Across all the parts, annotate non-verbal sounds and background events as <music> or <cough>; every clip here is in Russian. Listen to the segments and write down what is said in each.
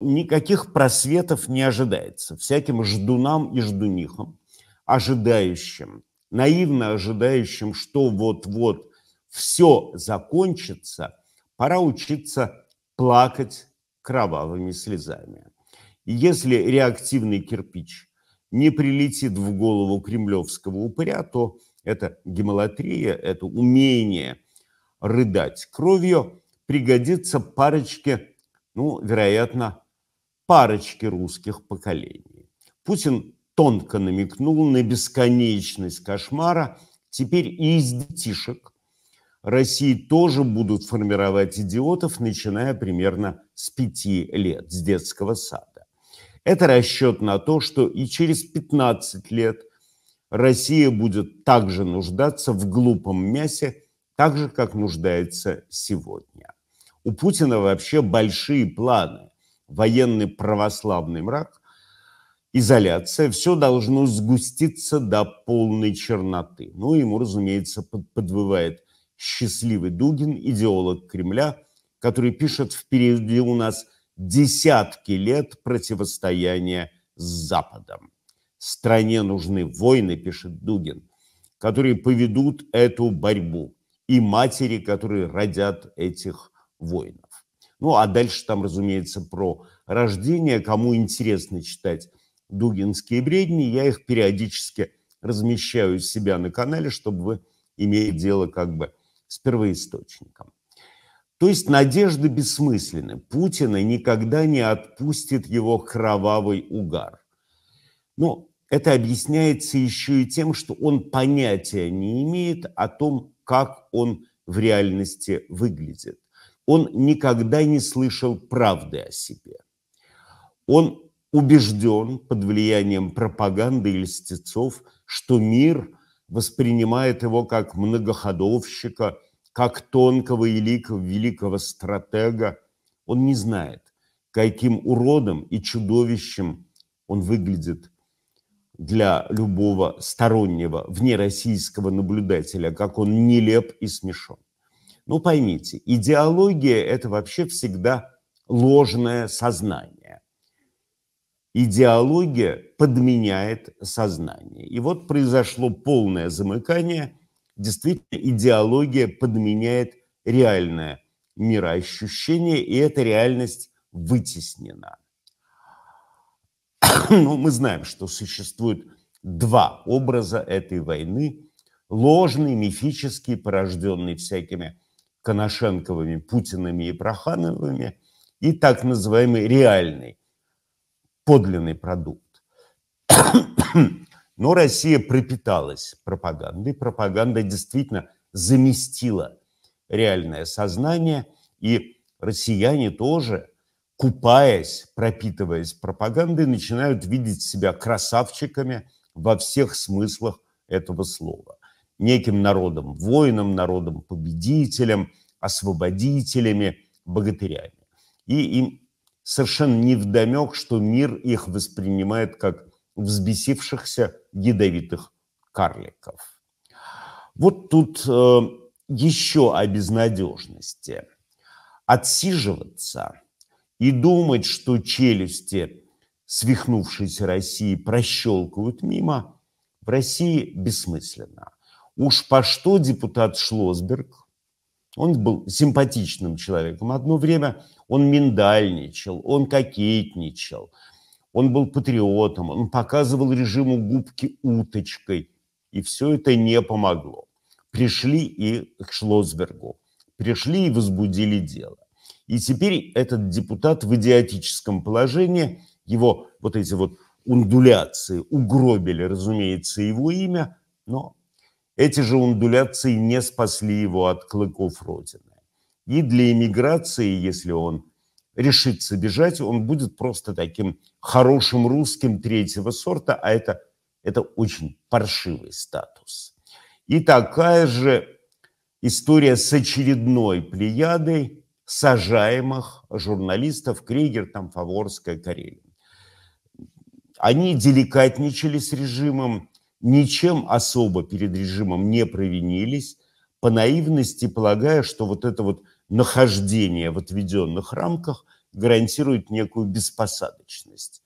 никаких просветов не ожидается. Всяким ждунам и ждунихам, ожидающим, наивно ожидающим, что вот-вот все закончится, пора учиться плакать кровавыми слезами. И если реактивный кирпич не прилетит в голову кремлевского упыря, то это гемолатрия, это умение рыдать кровью пригодится парочке, ну, вероятно, парочки русских поколений. Путин тонко намекнул на бесконечность кошмара. Теперь и из детишек России тоже будут формировать идиотов, начиная примерно с пяти лет, с детского сада. Это расчет на то, что и через 15 лет Россия будет также нуждаться в глупом мясе, так же, как нуждается сегодня. У Путина вообще большие планы – военный православный мрак, изоляция, все должно сгуститься до полной черноты. Ну, ему, разумеется, подвывает счастливый Дугин, идеолог Кремля, который пишет «Впереди у нас десятки лет противостояния с Западом. Стране нужны войны, пишет Дугин, которые поведут эту борьбу и матери, которые родят этих воинов. Ну, а дальше там, разумеется, про рождение. Кому интересно читать дугинские бредни, я их периодически размещаю у себя на канале, чтобы вы имели дело как бы с первоисточником. То есть надежды бессмысленны. Путина никогда не отпустит его кровавый угар. Но ну, это объясняется еще и тем, что он понятия не имеет о том, как он в реальности выглядит он никогда не слышал правды о себе. Он убежден под влиянием пропаганды и льстецов, что мир воспринимает его как многоходовщика, как тонкого и великого, великого стратега. Он не знает, каким уродом и чудовищем он выглядит для любого стороннего внероссийского наблюдателя, как он нелеп и смешон. Ну, поймите, идеология – это вообще всегда ложное сознание. Идеология подменяет сознание. И вот произошло полное замыкание. Действительно, идеология подменяет реальное мироощущение, и эта реальность вытеснена. <coughs> Но ну, мы знаем, что существует два образа этой войны. Ложный, мифический, порожденный всякими Коношенковыми, Путиными и Прохановыми и так называемый реальный, подлинный продукт. Но Россия пропиталась пропагандой. Пропаганда действительно заместила реальное сознание, и россияне тоже, купаясь, пропитываясь пропагандой, начинают видеть себя красавчиками во всех смыслах этого слова неким народом, воином, народом, победителям, освободителями, богатырями. И им совершенно невдомек, что мир их воспринимает как взбесившихся ядовитых карликов. Вот тут э, еще о безнадежности. Отсиживаться и думать, что челюсти свихнувшейся России прощелкают мимо, в России бессмысленно. Уж по что депутат Шлосберг, он был симпатичным человеком, одно время он миндальничал, он кокетничал, он был патриотом, он показывал режиму губки уточкой, и все это не помогло. Пришли и к Шлосбергу, пришли и возбудили дело. И теперь этот депутат в идиотическом положении, его вот эти вот ундуляции угробили, разумеется, его имя, но эти же ундуляции не спасли его от клыков Родины. И для иммиграции, если он решится бежать, он будет просто таким хорошим русским третьего сорта, а это, это очень паршивый статус. И такая же история с очередной плеядой сажаемых журналистов Кригер, там Фаворская, Карелин. Они деликатничали с режимом, ничем особо перед режимом не провинились, по наивности полагая, что вот это вот нахождение в отведенных рамках гарантирует некую беспосадочность.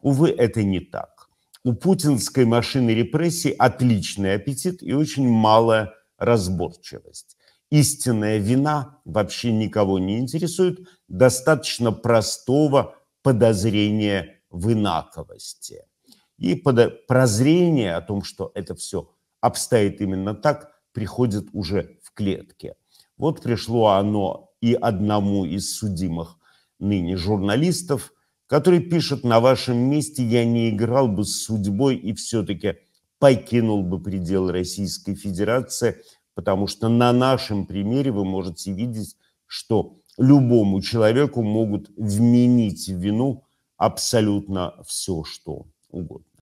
Увы, это не так. У путинской машины репрессий отличный аппетит и очень малая разборчивость. Истинная вина вообще никого не интересует, достаточно простого подозрения в инаковости – и под прозрение о том, что это все обстоит именно так, приходит уже в клетке. Вот пришло оно и одному из судимых ныне журналистов, который пишет, на вашем месте я не играл бы с судьбой и все-таки покинул бы пределы Российской Федерации, потому что на нашем примере вы можете видеть, что любому человеку могут вменить в вину абсолютно все, что um gol.